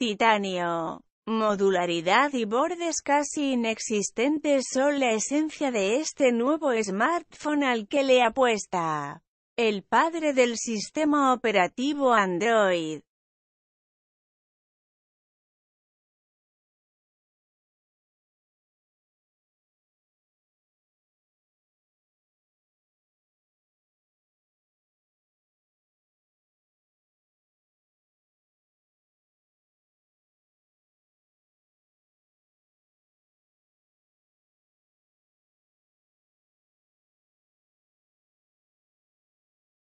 titanio, modularidad y bordes casi inexistentes son la esencia de este nuevo smartphone al que le apuesta el padre del sistema operativo Android.